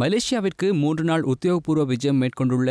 மலேசியாவிற்கு மூன்று நாள் உத்தியோகபூர்வ விஜயம் மேற்கொண்டுள்ள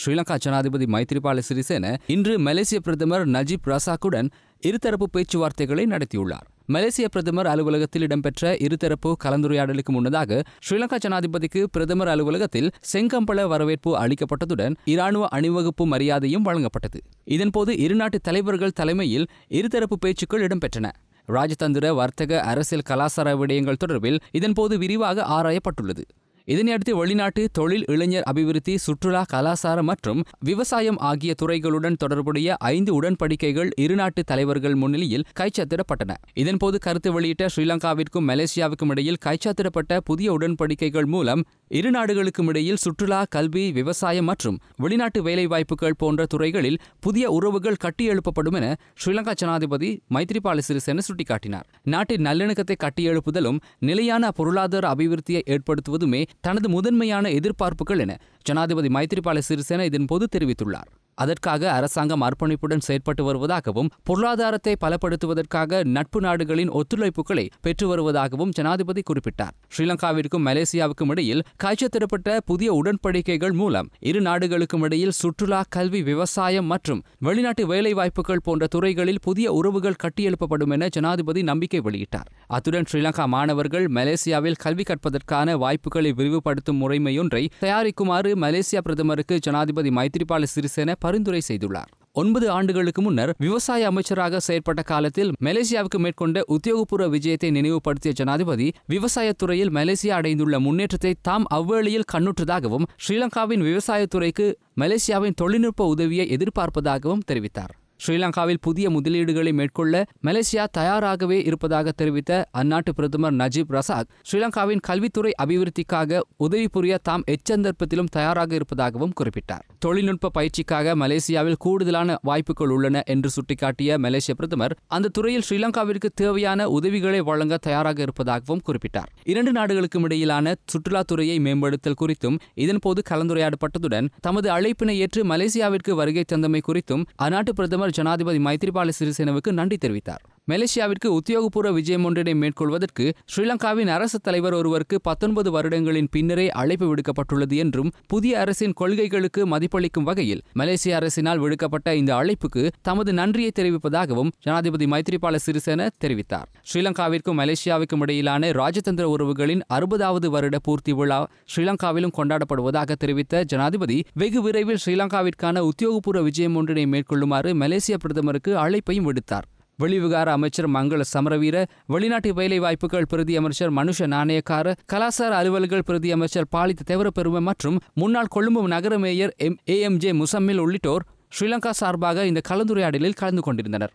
ஸ்ரீலங்கா ஜனாதிபதி மைத்ரிபால சிறிசேன இன்று மலேசிய பிரதமர் நஜீப் ரசாக்குடன் இருதரப்பு பேச்சுவார்த்தைகளை நடத்தியுள்ளார் மலேசிய பிரதமர் அலுவலகத்தில் இடம்பெற்ற இருதரப்பு கலந்துரையாடலுக்கு முன்னதாக ஸ்ரீலங்கா ஜனாதிபதிக்கு பிரதமர் அலுவலகத்தில் செங்கம்பள வரவேற்பு அளிக்கப்பட்டதுடன் இராணுவ அணிவகுப்பு மரியாதையும் வழங்கப்பட்டது இதன்போது இருநாட்டு தலைவர்கள் தலைமையில் இருதரப்பு பேச்சுக்கள் இடம்பெற்றன ராஜதந்திர வர்த்தக அரசியல் கலாச்சார விடயங்கள் தொடர்பில் இதன்போது விரிவாக ஆராயப்பட்டுள்ளது இதனையடுத்து வெளிநாட்டு தொழில் இளைஞர் அபிவிருத்தி சுற்றுலா கலாச்சாரம் மற்றும் விவசாயம் ஆகிய துறைகளுடன் தொடர்புடைய ஐந்து உடன்படிக்கைகள் இருநாட்டு தலைவர்கள் முன்னிலையில் கைச்சாத்திடப்பட்டன இதன்போது கருத்து வெளியிட்ட ஸ்ரீலங்காவிற்கும் மலேசியாவிற்கும் இடையில் கைச்சாத்திடப்பட்ட புதிய உடன்படிக்கைகள் மூலம் இரு நாடுகளுக்கும் இடையில் சுற்றுலா கல்வி விவசாயம் மற்றும் வெளிநாட்டு வேலைவாய்ப்புகள் போன்ற துறைகளில் புதிய உறவுகள் கட்டியெழுப்பப்படும் என ஸ்ரீலங்கா ஜனாதிபதி மைத்ரிபால சிறிசேன சுட்டிக்காட்டினார் நாட்டின் நல்லிணக்கத்தை கட்டியெழுப்புதலும் நிலையான பொருளாதார அபிவிருத்தியை ஏற்படுத்துவதுமே தனது முதன்மையான எதிர்பார்ப்புகள் என ஜனாதிபதி மைத்ரிபால சிறிசேன இதன்போது தெரிவித்துள்ளார் அதற்காக அரசாங்கம் அர்ப்பணிப்புடன் செயற்பட்டு வருவதாகவும் பொருளாதாரத்தை பலப்படுத்துவதற்காக நட்பு நாடுகளின் ஒத்துழைப்புகளை பெற்று வருவதாகவும் ஜனாதிபதி குறிப்பிட்டார் ஸ்ரீலங்காவிற்கும் மலேசியாவுக்கும் இடையில் கைச்சத்திடப்பட்ட புதிய உடன்படிக்கைகள் மூலம் இரு நாடுகளுக்கும் இடையில் சுற்றுலா கல்வி விவசாயம் மற்றும் வெளிநாட்டு வேலைவாய்ப்புகள் போன்ற துறைகளில் புதிய உறவுகள் கட்டியெழுப்பப்படும் என ஜனாதிபதி நம்பிக்கை வெளியிட்டார் அத்துடன் ஸ்ரீலங்கா மாணவர்கள் மலேசியாவில் கல்வி கற்பதற்கான வாய்ப்புகளை விரிவுபடுத்தும் முறைமையொன்றை தயாரிக்குமாறு மலேசியா பிரதமருக்கு ஜனாதிபதி மைத்ரிபால சிறிசேன பரிந்துரை செய்துள்ளார் ஒன்பது ஆண்டுகளுக்கு முன்னர் விவசாய அமைச்சராக செயற்பட்ட காலத்தில் மலேசியாவுக்கு மேற்கொண்ட உத்தியோகபூர்வ விஜயத்தை நினைவுபடுத்திய ஜனாதிபதி விவசாயத்துறையில் மலேசியா அடைந்துள்ள முன்னேற்றத்தை தாம் அவ்வேளையில் கண்ணுற்றதாகவும் ஸ்ரீலங்காவின் விவசாயத்துறைக்கு மலேசியாவின் தொழில்நுட்ப உதவியை எதிர்பார்ப்பதாகவும் தெரிவித்தார் ஸ்ரீலங்காவில் புதிய முதலீடுகளை மேற்கொள்ள மலேசியா தயாராகவே இருப்பதாக தெரிவித்த அந்நாட்டு பிரதமர் நஜீப் ரசாக் ஸ்ரீலங்காவின் கல்வித்துறை அபிவிருத்திக்காக உதவி புரிய தாம் எச்சந்தர்ப்பத்திலும் தயாராக இருப்பதாகவும் குறிப்பிட்டார் தொழில்நுட்ப பயிற்சிக்காக மலேசியாவில் கூடுதலான வாய்ப்புகள் உள்ளன என்று சுட்டிக்காட்டிய மலேசிய பிரதமர் அந்த துறையில் ஸ்ரீலங்காவிற்கு தேவையான உதவிகளை வழங்க தயாராக இருப்பதாகவும் குறிப்பிட்டார் இரண்டு நாடுகளுக்கும் இடையிலான சுற்றுலாத்துறையை மேம்படுத்தல் குறித்தும் இதன்போது கலந்துரையாடப்பட்டதுடன் தமது அழைப்பினை ஏற்று மலேசியாவிற்கு வருகை தந்தமை குறித்தும் அந்நாட்டு பிரதமர் முன்னாள் ஜனாதிபதி மைத்ரிபால சிறிசேனவுக்கு நன்றி தெரிவித்தார் மலேசியாவிற்கு உத்தியோகபூர்வ விஜயம் ஒன்றினை மேற்கொள்வதற்கு ஸ்ரீலங்காவின் அரசு தலைவர் ஒருவருக்கு பத்தொன்பது வருடங்களின் பின்னரே அழைப்பு விடுக்கப்பட்டுள்ளது என்றும் புதிய அரசின் கொள்கைகளுக்கு மதிப்பளிக்கும் வகையில் மலேசிய அரசினால் விடுக்கப்பட்ட இந்த அழைப்புக்கு தமது நன்றியை தெரிவிப்பதாகவும் ஜனாதிபதி மைத்ரிபால சிறிசேன தெரிவித்தார் ஸ்ரீலங்காவிற்கும் மலேசியாவிற்கும் இடையிலான ராஜதந்திர உறவுகளின் அறுபதாவது வருட பூர்த்தி விழா ஸ்ரீலங்காவிலும் கொண்டாடப்படுவதாக தெரிவித்த ஜனாதிபதி வெகு விரைவில் ஸ்ரீலங்காவிற்கான உத்தியோகபூர்வ விஜயம் ஒன்றினை மேற்கொள்ளுமாறு மலேசிய பிரதமருக்கு அழைப்பையும் விடுத்தார் வெளிவிகார அமைச்சர் மங்கள சமரவீர வெளிநாட்டு வேலை வாய்ப்புகள் பிரதி அமைச்சர் மனுஷ நாணயக்கார கலாசார அலுவல்கள் பிரதி அமைச்சர் பாலித்த தேவரப்பெருமை மற்றும் முன்னாள் கொழும்பு நகர mayor M A M J Muzammil உள்ளிட்டோர் ஸ்ரீலங்கா சார்பாக இந்த கலந்துரையாடலில் கலந்து கொண்டிருந்தனர்